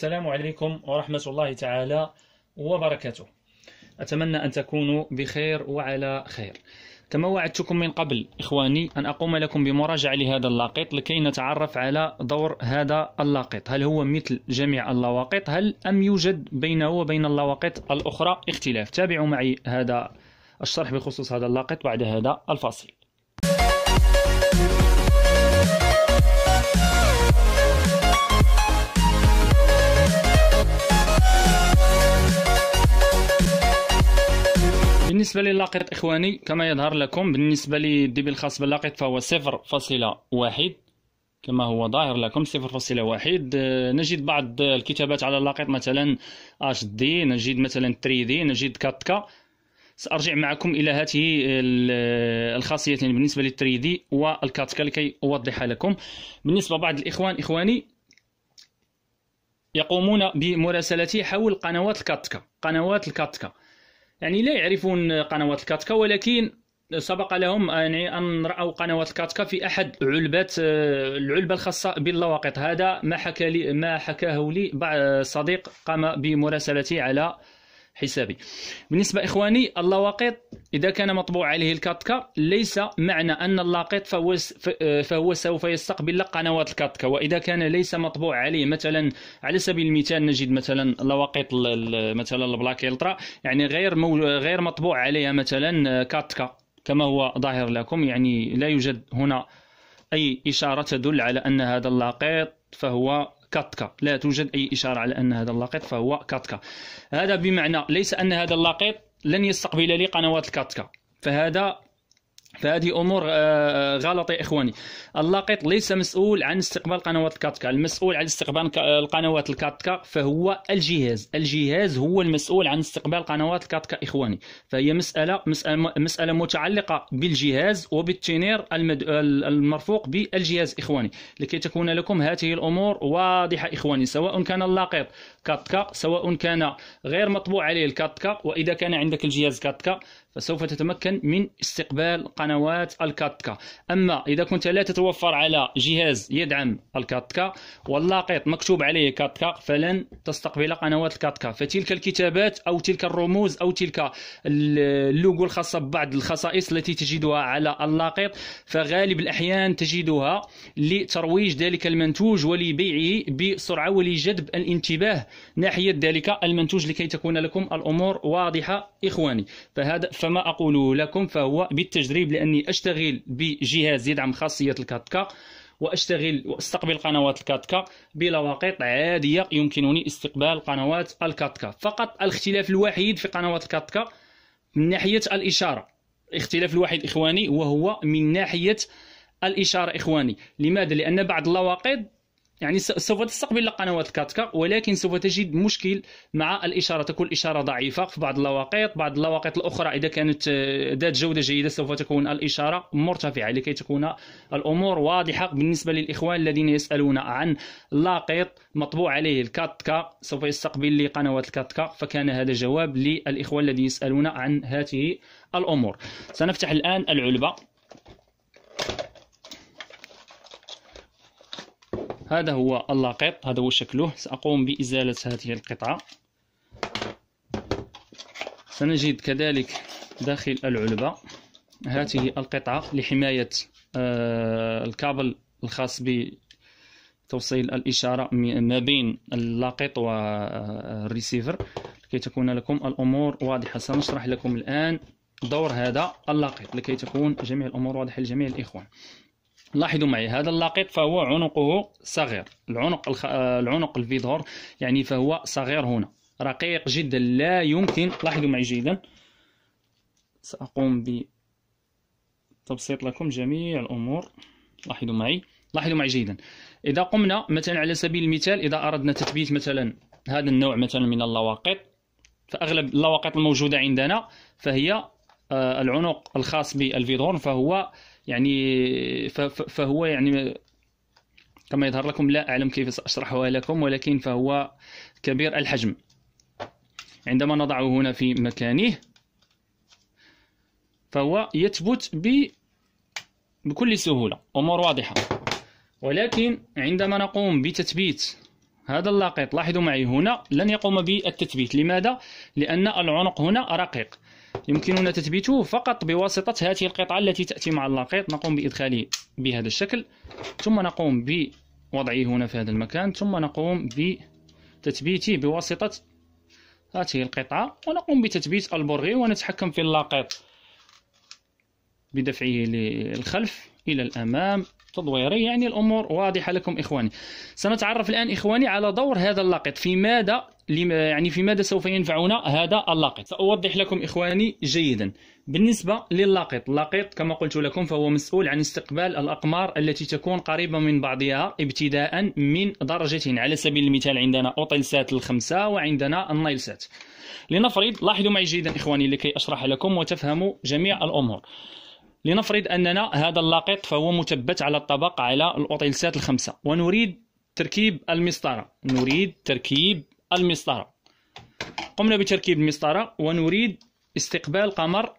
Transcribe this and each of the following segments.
السلام عليكم ورحمة الله تعالى وبركاته أتمنى أن تكونوا بخير وعلى خير كما وعدتكم من قبل إخواني أن أقوم لكم بمراجعة لهذا اللاقط لكي نتعرف على دور هذا اللاقط هل هو مثل جميع اللواقط هل أم يوجد بينه وبين اللواقط الأخرى اختلاف تابعوا معي هذا الشرح بخصوص هذا اللاقط بعد هذا الفاصل بالنسبة للاقط إخواني كما يظهر لكم بالنسبة للديبي الخاص باللاقط فهو صفر فاصلة واحد كما هو ظاهر لكم صفر فاصلة واحد آه، نجد بعض الكتابات على اللاقط مثلا اش دي نجد مثلا 3 دي نجد 4 سأرجع معكم إلى هذه آه، الخاصية بالنسبة للتري دي والكاتكا لكي أوضح لكم بالنسبة بعض الإخوان إخواني يقومون بمراسلتي حول قنوات الكاتكا قنوات الكاتكا يعني لا يعرفون قنوات الكاتكا ولكن سبق لهم يعني ان راوا قنوات الكاتكا في احد علبات آه، العلبه الخاصه باللواقط هذا ما حكى لي ما حكاه لي صديق قام بمراسلتي على حسابي بالنسبة إخواني اللواقيط إذا كان مطبوع عليه الكاتكا ليس معنى أن اللاقط فهو, فهو سوف يستقبل قنوات الكاتكا وإذا كان ليس مطبوع عليه مثلا على سبيل المثال نجد مثلا اللواقيط مثلا البلاك الترا يعني غير غير مطبوع عليها مثلا كاتكا كما هو ظاهر لكم يعني لا يوجد هنا أي إشارة تدل على أن هذا اللاقط فهو كاتكا لا توجد أي إشارة على أن هذا اللقط فهو كاتكا هذا بمعنى ليس أن هذا اللقط لن يستقبل لي قنوات الكاتكا فهذا فهذه امور آه، آه، غلط يا اخواني اللاقط ليس مسؤول عن استقبال قنوات الكاتكا المسؤول عن استقبال القنوات الكاتكا فهو الجهاز الجهاز هو المسؤول عن استقبال قنوات الكاتكا اخواني فهي مساله مساله, مسألة متعلقه بالجهاز وبالتينير المد... المرفوق بالجهاز اخواني لكي تكون لكم هذه الامور واضحه اخواني سواء كان اللاقط كاتكا سواء كان غير مطبوع عليه الكاتكا وإذا كان عندك الجهاز كاتكا فسوف تتمكن من استقبال قنوات الكاتكا أما إذا كنت لا تتوفر على جهاز يدعم الكاتكا واللاقط مكتوب عليه كاتكا فلن تستقبل قنوات الكاتكا فتلك الكتابات أو تلك الرموز أو تلك اللوجو الخاصة ببعض الخصائص التي تجدها على اللاقط فغالب الأحيان تجدها لترويج ذلك المنتوج ولبيعه بسرعة ولجذب الانتباه ناحية ذلك المنتوج لكي تكون لكم الأمور واضحة إخواني فهذا فما أقوله لكم فهو بالتجريب لأني أشتغل بجهاز يدعم خاصية الكاتكا واشتغل واستقبل قنوات الكاتكا بلواقط عاديه يمكنني استقبال قنوات الكاتكا فقط الاختلاف الوحيد في قنوات الكاتكا من ناحيه الاشاره الاختلاف الوحيد اخواني وهو من ناحيه الاشاره اخواني لماذا لان بعض اللواقط يعني سوف تستقبل قنوات الكاتكا ولكن سوف تجد مشكل مع الاشاره تكون الاشاره ضعيفه في بعض اللواقط بعض اللواقط الاخرى اذا كانت آه، ذات جوده جيده سوف تكون الاشاره مرتفعه لكي تكون الامور واضحه بالنسبه للاخوان الذين يسالون عن لاقط مطبوع عليه الكاتكا سوف يستقبل لي قنوات الكاتكا فكان هذا جواب للاخوان الذين يسالون عن هذه الامور سنفتح الان العلبه هذا هو اللاقط هذا هو شكله سأقوم بإزالة هذه القطعة سنجد كذلك داخل العلبة هذه القطعة لحماية آه، الكابل الخاص بتوصيل الإشارة ما بين اللاقط والريسيفر آه، لكي تكون لكم الأمور واضحة سنشرح لكم الآن دور هذا اللاقط لكي تكون جميع الأمور واضحة لجميع الإخوان لاحظوا معي هذا اللاقط فهو عنقه صغير العنق الخ... آه، العنق الفيدور يعني فهو صغير هنا رقيق جدا لا يمكن لاحظوا معي جيدا سأقوم بتبسيط لكم جميع الأمور لاحظوا معي لاحظوا معي جيدا إذا قمنا مثلا على سبيل المثال إذا أردنا تثبيت مثلا هذا النوع مثلا من اللواقط فأغلب اللواقط الموجودة عندنا فهي آه، العنق الخاص بالفيدور فهو يعني فهو يعني كما يظهر لكم لا أعلم كيف سأشرحها لكم ولكن فهو كبير الحجم عندما نضعه هنا في مكانه فهو يثبت بكل سهولة أمور واضحة ولكن عندما نقوم بتثبيت هذا اللاقط لاحظوا معي هنا لن يقوم بالتثبيت لماذا؟ لأن العنق هنا رقيق يمكننا تثبيته فقط بواسطة هذه القطعة التي تأتي مع اللاقيط نقوم بإدخاله بهذا الشكل ثم نقوم بوضعه هنا في هذا المكان ثم نقوم بتثبيته بواسطة هذه القطعة ونقوم بتثبيت البرغي ونتحكم في اللاقط بدفعه للخلف إلى الأمام تضويري يعني الأمور واضحة لكم إخواني سنتعرف الآن إخواني على دور هذا اللاقط في ماذا يعني في ماذا سوف ينفعنا هذا اللاقط سأوضح لكم إخواني جيدا بالنسبة لللاقط اللاقط كما قلت لكم فهو مسؤول عن استقبال الأقمار التي تكون قريبة من بعضها ابتداء من درجة على سبيل المثال عندنا أوتيلسات الخمسة وعندنا النايلسات لنفرض لاحظوا معي جيدا إخواني لكي أشرح لكم وتفهموا جميع الأمور لنفرض أننا هذا اللاقط فهو مثبت على الطبق على الأوتيلسات الخمسة ونريد تركيب المسطرة نريد تركيب المسطرة قمنا بتركيب المسطرة ونريد استقبال قمر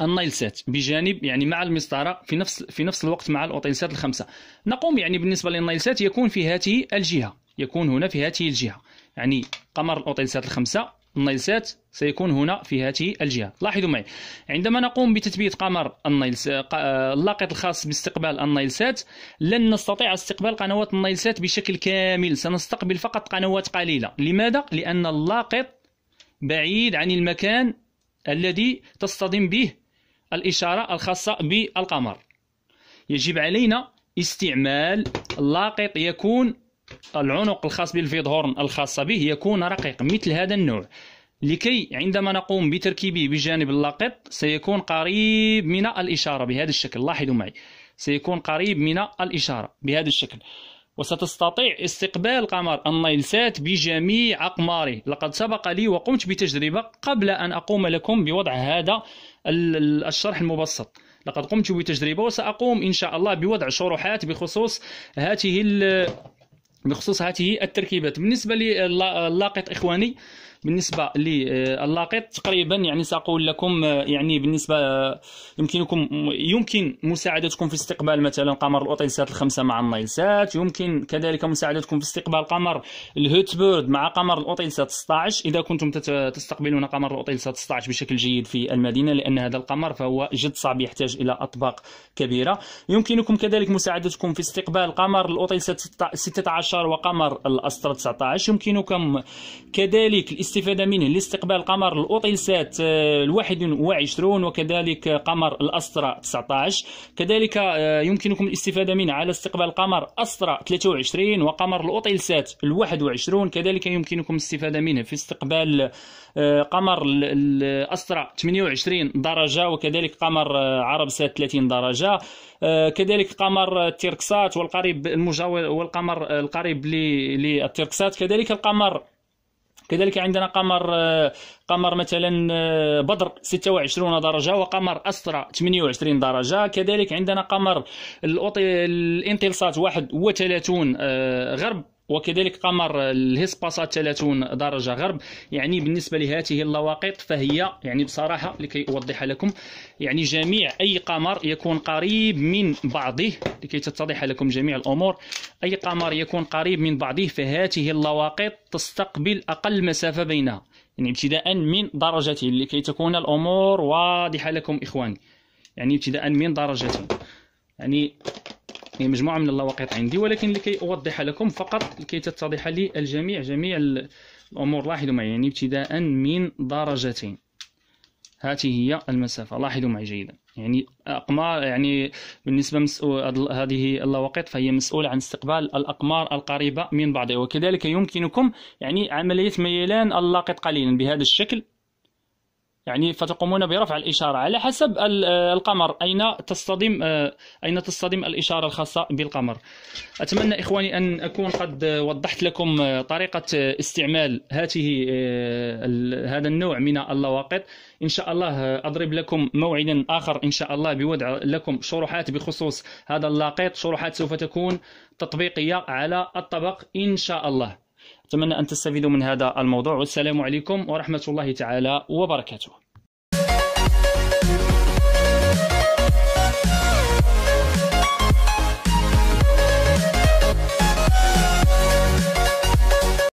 النايلسات بجانب يعني مع المسطرة في نفس في نفس الوقت مع الأوتيلسات الخمسة نقوم يعني بالنسبة للنايلسات يكون في هذه الجهة يكون هنا في هذه الجهة يعني قمر الأوتيلسات الخمسة النيلسات سيكون هنا في هذه الجهة لاحظوا معي عندما نقوم بتثبيت قمر النيلس آه، اللاقط الخاص باستقبال النيلسات لن نستطيع استقبال قنوات النيلسات بشكل كامل سنستقبل فقط قنوات قليلة لماذا؟ لأن اللاقط بعيد عن المكان الذي تصطدم به الإشارة الخاصة بالقمر يجب علينا استعمال لاقط يكون العنق الخاص بالفيد هورن الخاصة به يكون رقيق مثل هذا النوع لكي عندما نقوم بتركيبه بجانب اللاقط سيكون قريب من الإشارة بهذا الشكل لاحظوا معي سيكون قريب من الإشارة بهذا الشكل وستستطيع استقبال قمر النيلسات بجميع أقماره لقد سبق لي وقمت بتجربة قبل أن أقوم لكم بوضع هذا الشرح المبسط لقد قمت بتجربة وسأقوم إن شاء الله بوضع شروحات بخصوص هذه بخصوص هذه التركيبات بالنسبه للاقط اخواني بالنسبه لللاقط آه، تقريبا يعني ساقول لكم آه، يعني بالنسبه آه، يمكنكم يمكن مساعدتكم في استقبال مثلا قمر الاوتيلسات الخمسه مع النايلسات يمكن كذلك مساعدتكم في استقبال قمر الهوتبيرد مع قمر الاوتيلسات 16 اذا كنتم تستقبلون قمر الاوتيلسات 16 بشكل جيد في المدينه لان هذا القمر فهو جد صعب يحتاج الى اطباق كبيره يمكنكم كذلك مساعدتكم في استقبال قمر الاوتيلسات 16 وقمر الاسترا 19 يمكنكم كذلك الاست الاستفادة منه لاستقبال قمر الأوتيلسات آه، الواحد وعشرون وكذلك قمر الأسترا 19 كذلك آه، يمكنكم الاستفادة منه على استقبال قمر أسترا 23 وقمر الأوتيلسات الواحد وعشرون كذلك يمكنكم الاستفادة منه في استقبال آه، قمر الأسترا 28 درجة وكذلك قمر عربسات 30 درجة كذلك قمر التركسات والقريب المجاور والقمر القريب للتركسات كذلك القمر كذلك عندنا قمر آه، قمر مثلا آه، بدر 26 درجة وقمر أسرى 28 درجة كذلك عندنا قمر الانتلسات 31 آه، غرب وكذلك قمر الهسباسا 30 درجة غرب يعني بالنسبة لهذه اللواقط فهي يعني بصراحة لكي أوضح لكم يعني جميع أي قمر يكون قريب من بعضه لكي تتضح لكم جميع الأمور أي قمر يكون قريب من بعضه فهذه اللواقط تستقبل أقل مسافة بينها يعني ابتداء من درجته لكي تكون الأمور واضحة لكم إخواني يعني ابتداء من درجته يعني هي يعني مجموعه من اللواقيط عندي ولكن لكي اوضح لكم فقط لكي تتضح لي الجميع جميع الامور لاحظوا معي يعني ابتداء من درجتين هذه هي المسافه لاحظوا معي جيدا يعني اقمار يعني بالنسبه مسؤول هذه اللواقيط فهي مسؤوله عن استقبال الاقمار القريبه من بعضها وكذلك يمكنكم يعني عمليه ميلان اللاقط قليلا بهذا الشكل يعني فتقومون برفع الإشارة على حسب آه، القمر أين تصطدم آه، أين تصطدم الإشارة الخاصة بالقمر أتمنى إخواني أن أكون قد وضحت لكم آه، طريقة استعمال هذه هذا النوع من اللواقط إن شاء الله أضرب لكم موعدا آخر إن شاء الله بوضع لكم شروحات بخصوص هذا اللاقط شروحات سوف تكون تطبيقية على الطبق إن شاء الله أتمنى أن تستفيدوا من هذا الموضوع والسلام عليكم ورحمة الله تعالى وبركاته